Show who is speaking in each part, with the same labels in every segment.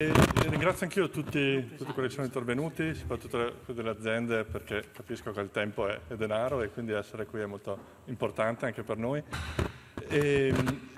Speaker 1: E ringrazio anch'io tutti, tutti, quelli che sono intervenuti, soprattutto le aziende perché capisco che il tempo è, è, denaro e quindi essere qui è molto importante anche per noi. E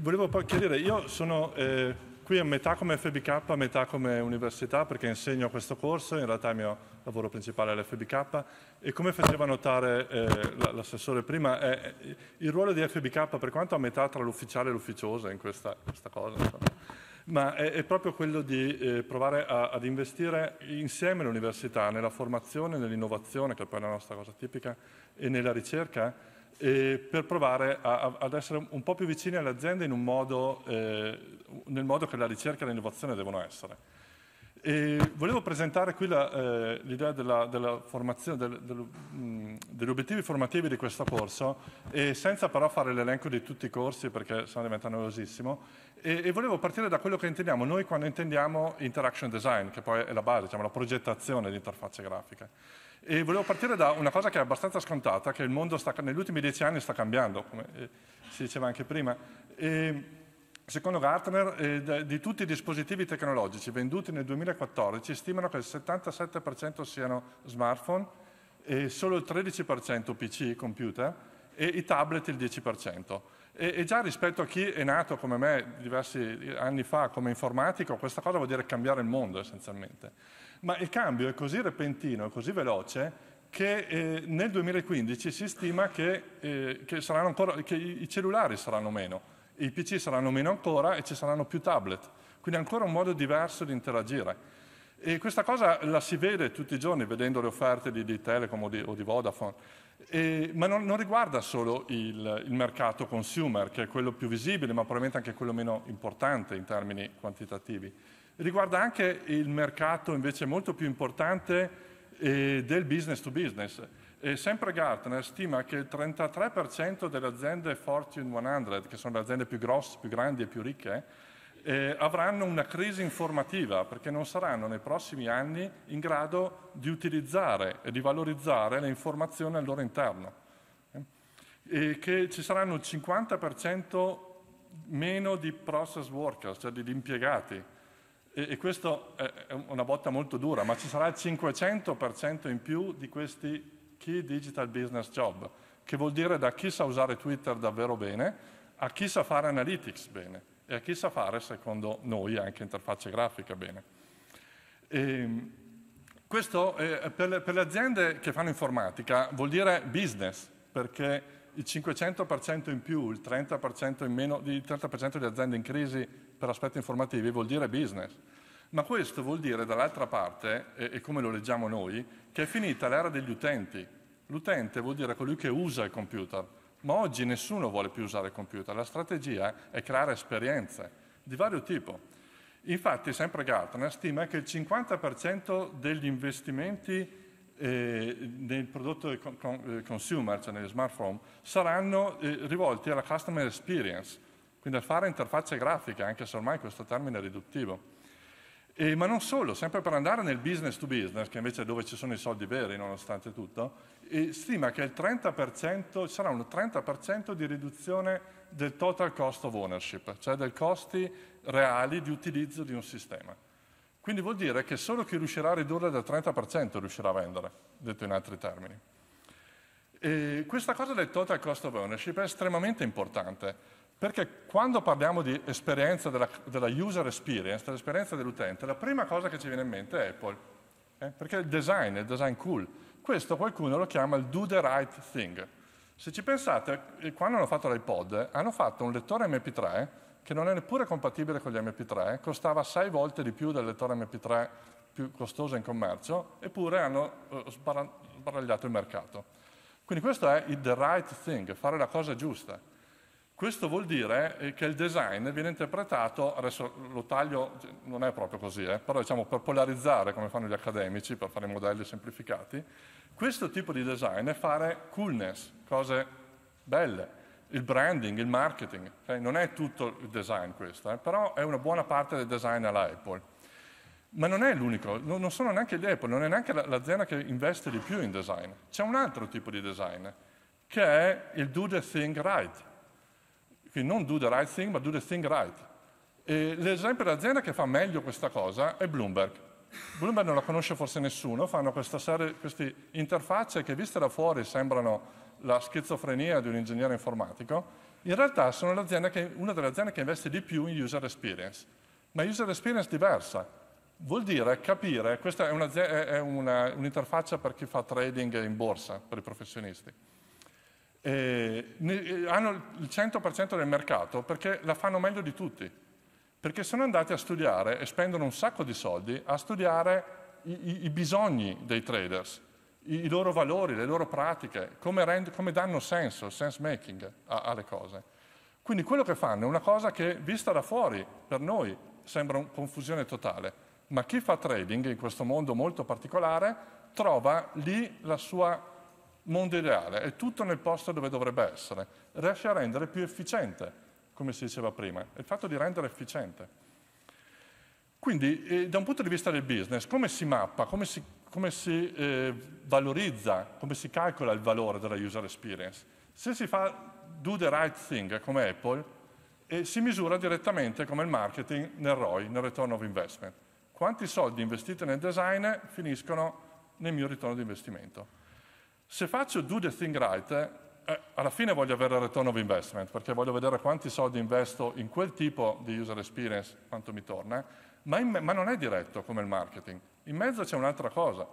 Speaker 1: volevo poi chiedere, io sono eh, qui a metà come FBK, a metà come università perché insegno questo corso, in realtà il mio lavoro principale è l'FBK e come faceva notare eh, l'assessore prima, eh, il ruolo di FBK per quanto a metà tra l'ufficiale e l'ufficiosa in questa, questa cosa. Insomma ma è, è proprio quello di eh, provare a, ad investire insieme l'università nella formazione, nell'innovazione, che è poi è la nostra cosa tipica, e nella ricerca, eh, per provare a, a, ad essere un po' più vicini alle aziende modo, eh, nel modo che la ricerca e l'innovazione devono essere. E volevo presentare qui eh, l'idea eh, della, della del, del, mh, mm, degli obiettivi formativi di questo corso, senza però fare l'elenco di tutti i corsi perché sennò diventa noiosissimo, e, e, volevo partire da quello che intendiamo noi quando intendiamo interaction design, che poi è la base, diciamo, la progettazione di interfacce grafiche. E volevo partire da una cosa che è abbastanza scontata, che il mondo sta, negli ultimi dieci anni sta cambiando, come eh, si diceva anche prima. E, secondo Gartner, eh, di tutti i dispositivi tecnologici venduti nel 2014, stimano che il 77% siano smartphone, e solo il 13% PC, computer, e i tablet il 10%. E, e, già rispetto a chi è nato come me diversi anni fa come informatico, questa cosa vuol dire cambiare il mondo essenzialmente. Ma il cambio è così repentino e così veloce che eh, nel 2015 si stima che, eh, che, ancora, che i cellulari saranno meno, i PC saranno meno ancora e ci saranno più tablet. Quindi ancora un modo diverso di interagire. E questa cosa la si vede tutti i giorni vedendo le offerte di, di Telecom o di, o di Vodafone, e, ma non, non, riguarda solo il, il, mercato consumer, che è quello più visibile, ma probabilmente anche quello meno importante in termini quantitativi. Riguarda anche il mercato invece molto più importante eh, del business to business. E sempre Gartner stima che il 33% delle aziende Fortune 100, che sono le aziende più grosse, più grandi e più ricche, eh, avranno una crisi informativa perché non saranno nei prossimi anni in grado di utilizzare e di valorizzare le informazioni al loro interno. Eh? E che ci saranno il 50% meno di process workers, cioè di, di impiegati. E, e questa è una botta molto dura, ma ci sarà il 500% in più di questi key digital business job, che vuol dire da chi sa usare Twitter davvero bene a chi sa fare analytics bene e a chi sa fare secondo noi anche interfacce grafiche bene. E ehm, questo eh, per, le, per le aziende che fanno informatica vuol dire business, perché il 500% in più, il 30% in meno, il 30% di aziende in crisi per aspetti informativi vuol dire business. Ma questo vuol dire dall'altra parte, e, e, come lo leggiamo noi, che è finita l'era degli utenti. L'utente vuol dire colui che usa il computer. Ma oggi nessuno vuole più usare il computer, la strategia è creare esperienze di vario tipo. Infatti, sempre Gartner stima che il 50% degli investimenti eh, nel prodotto eh, consumer, cioè negli smartphone, saranno eh, rivolti alla customer experience, quindi a fare interfacce grafiche, anche se ormai questo termine è riduttivo. E, ma non solo, sempre per andare nel business to business, che invece è dove ci sono i soldi veri nonostante tutto, stima che il 30%, sarà un 30% di riduzione del total cost of ownership, cioè dei costi reali di utilizzo di un sistema. Quindi vuol dire che solo chi riuscirà a ridurre del 30% riuscirà a vendere, detto in altri termini. E questa cosa del total cost of ownership è estremamente importante, perché quando parliamo di esperienza della, della user experience, dell'esperienza dell'utente, la prima cosa che ci viene in mente è Apple, eh? perché il design, il design cool. Questo qualcuno lo chiama il do the right thing. Se ci pensate, eh, quando hanno fatto l'iPod, eh, hanno fatto un lettore MP3 che non è neppure compatibile con gli MP3, eh, costava sei volte di più del lettore MP3 più costoso in commercio, eppure hanno sbaragliato il mercato. Quindi questo è il the right thing, fare la cosa giusta. Questo vuol dire eh, che il design viene interpretato, adesso lo taglio, non è proprio così, eh, però diciamo per polarizzare come fanno gli accademici, per fare modelli semplificati, questo tipo di design è fare coolness, cose belle, il branding, il marketing, okay? non è tutto il design questo, eh, però è una buona parte del design alla Apple. Ma non è l'unico, non sono neanche gli Apple, non è neanche l'azienda che investe di più in design. C'è un altro tipo di design, che è il do the thing right. Quindi non do the right thing, ma do the thing right. E l'esempio dell'azienda che fa meglio questa cosa è Bloomberg. Bloomberg non la conosce forse nessuno, fanno serie, queste interfacce che viste da fuori sembrano la schizofrenia di un ingegnere informatico, in realtà sono che, una delle aziende che investe di più in user experience. Ma user experience diversa, vuol dire capire, questa è, una, è una, un'interfaccia per chi fa trading in borsa, per i professionisti, eh, ne, eh, hanno il 100% del mercato perché la fanno meglio di tutti, perché sono andati a studiare e spendono un sacco di soldi a studiare i, i, i bisogni dei traders, i, i, loro valori, le loro pratiche, come, rend, come danno senso, sense making a, alle cose. Quindi quello che fanno è una cosa che vista da fuori per noi sembra una confusione totale, ma chi fa trading in questo mondo molto particolare trova lì la sua mondo ideale, è tutto nel posto dove dovrebbe essere, riesce a rendere più efficiente, come si diceva prima, il fatto di rendere efficiente. Quindi eh, da un punto di vista del business, come si mappa, come si, come si eh, valorizza, come si calcola il valore della user experience? Se si fa do the right thing eh, come Apple, eh, si misura direttamente come il marketing nel ROI, nel return of investment. Quanti soldi investiti nel design finiscono nel mio ritorno di investimento? Se faccio do the thing right, eh, eh, alla fine voglio avere il return of investment, perché voglio vedere quanti soldi investo in quel tipo di user experience, quanto mi torna, ma, me- ma non è diretto come il marketing. In mezzo c'è un'altra cosa,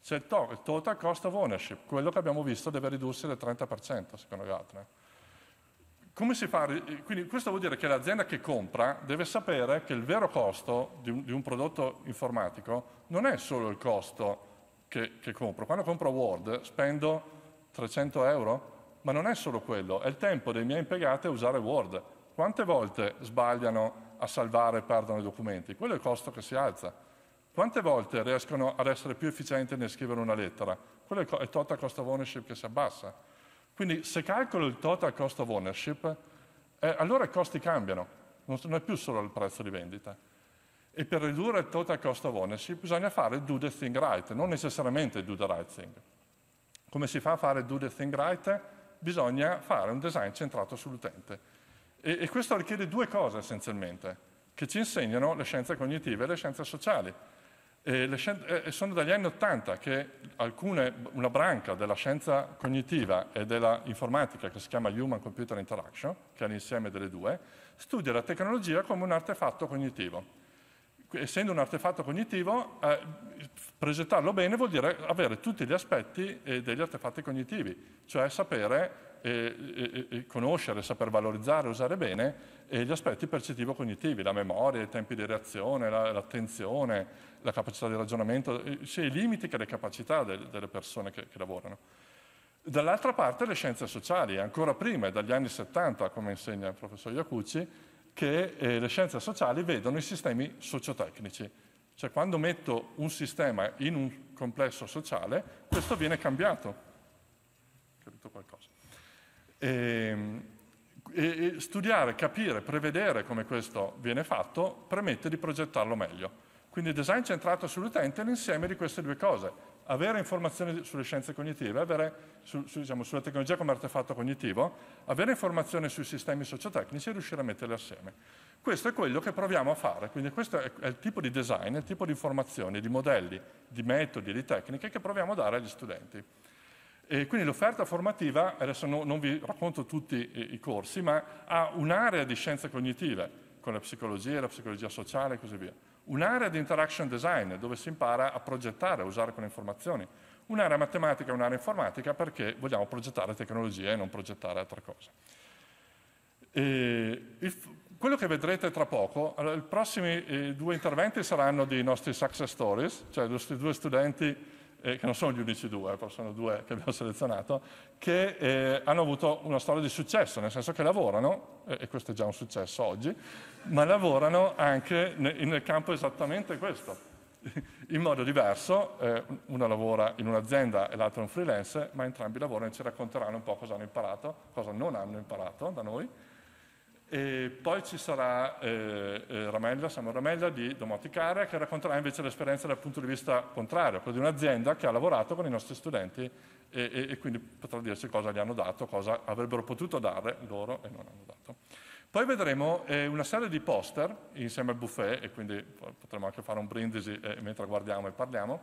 Speaker 1: c'è il, to- il, total cost of ownership, quello che abbiamo visto deve ridursi del 30% secondo Gartner. Eh. Come si fa? Eh, quindi questo vuol dire che l'azienda che compra deve sapere che il vero costo di un, di un prodotto informatico non è solo il costo che, che compro. Quando compro Word spendo 300 euro? Ma non è solo quello, è il tempo dei miei impiegati a usare Word. Quante volte sbagliano a salvare e perdono i documenti? Quello è il costo che si alza. Quante volte riescono ad essere più efficienti nel scrivere una lettera? Quello è il total cost of ownership che si abbassa. Quindi se calcolo il total cost of ownership, eh, allora i costi cambiano, non è più solo il prezzo di vendita. E per ridurre il total cost of ownership bisogna fare do the thing right, non necessariamente do the right thing. Come si fa a fare do the thing right? Bisogna fare un design centrato sull'utente. E, e questo richiede due cose essenzialmente, che ci insegnano le scienze cognitive e le scienze sociali. Le scienze, sono dagli anni Ottanta che alcune, una branca della scienza cognitiva e della informatica che si chiama Human Computer Interaction, che è l'insieme delle due, studia la tecnologia come un artefatto cognitivo essendo un artefatto cognitivo, eh, presentarlo bene vuol dire avere tutti gli aspetti eh, degli artefatti cognitivi, cioè sapere, eh, eh, eh, eh conoscere, saper valorizzare, usare bene gli aspetti percettivo-cognitivi, la memoria, i tempi di reazione, la, l'attenzione, la capacità di ragionamento, sia i limiti che le capacità de, delle persone che, che lavorano. Dall'altra parte le scienze sociali, ancora prima, dagli anni 70, come insegna il professor Iacucci, che eh, le scienze sociali vedono i sistemi sociotecnici. Cioè quando metto un sistema in un complesso sociale, questo viene cambiato. Capito qualcosa? Ehm, e, e, studiare, capire, prevedere come questo viene fatto permette di progettarlo meglio. Quindi il design centrato sull'utente è l'insieme di queste due cose avere informazioni sulle scienze cognitive, avere su, su, diciamo, sulla tecnologia come artefatto cognitivo, avere informazioni sui sistemi sociotecnici e riuscire a metterle assieme. Questo è quello che proviamo a fare, quindi questo è, il tipo di design, il tipo di informazioni, di modelli, di metodi, di tecniche che proviamo a dare agli studenti. E quindi l'offerta formativa, adesso no, non vi racconto tutti i, i corsi, ma ha un'area di scienze cognitive, con la psicologia, la psicologia sociale e così via un'area di interaction design dove si impara a progettare, a usare quelle informazioni, un'area matematica e un'area informatica perché vogliamo progettare tecnologie e non progettare altre cose. Il, quello che vedrete tra poco, allora, i prossimi eh, due interventi saranno dei nostri success stories, cioè i nostri due studenti eh, che non sono gli unici due, però eh, sono due che abbiamo selezionato, che eh, hanno avuto una storia di successo, nel senso che lavorano, eh, e questo è già un successo oggi, ma lavorano anche nel, campo esattamente questo, in modo diverso, eh, uno lavora in un'azienda e l'altro in un freelance, ma entrambi lavorano e ci racconteranno un po' cosa hanno imparato, cosa non hanno imparato da noi, e poi ci sarà eh, Ramella, Samuel Ramella di Domoticaria che racconterà invece l'esperienza dal punto di vista contrario, quello di un'azienda che ha lavorato con i nostri studenti e, e, e, quindi potrà dirci cosa gli hanno dato, cosa avrebbero potuto dare loro e non hanno dato. Poi vedremo eh, una serie di poster insieme al buffet e quindi potremo anche fare un brindisi eh, mentre guardiamo e parliamo,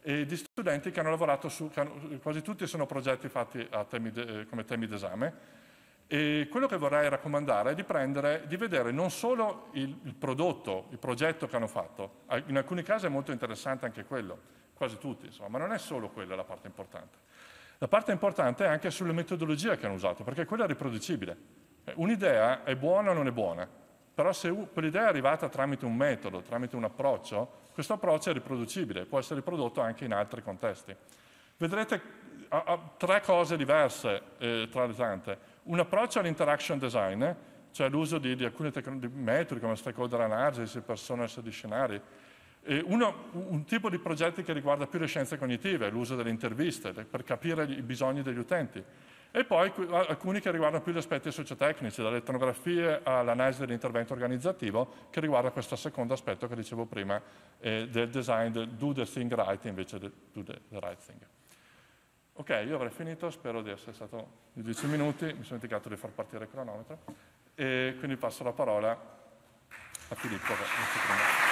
Speaker 1: di studenti che hanno lavorato su, hanno, quasi tutti sono progetti fatti temi de, eh, come temi d'esame, e quello che vorrei raccomandare è di, prendere, di vedere non solo il, il, prodotto, il progetto che hanno fatto, in alcuni casi è molto interessante anche quello, quasi tutti, insomma, ma non è solo quella la parte importante. La parte importante è anche sulle metodologie che hanno usato, perché quella è riproducibile. Eh, un'idea è buona o non è buona, però se quell'idea è arrivata tramite un metodo, tramite un approccio, questo approccio è riproducibile, può essere riprodotto anche in altri contesti. Vedrete a, a, tre cose diverse eh, tra le tante un approccio all'interaction design, cioè l'uso di, di, alcuni di metodi come stakeholder analysis, personas di scenari, uno, un tipo di progetti che riguarda più le scienze cognitive, l'uso delle interviste per capire i bisogni degli utenti. E poi alcuni che riguardano più gli aspetti sociotecnici, dalle etnografie all'analisi dell'intervento organizzativo, che riguarda questo secondo aspetto che dicevo prima eh, del design del do the thing right invece del do the right thing. Ok, io avrei finito, spero di essere stato di 10 minuti, mi sono dimenticato di far partire il cronometro, e quindi passo la parola a Filippo.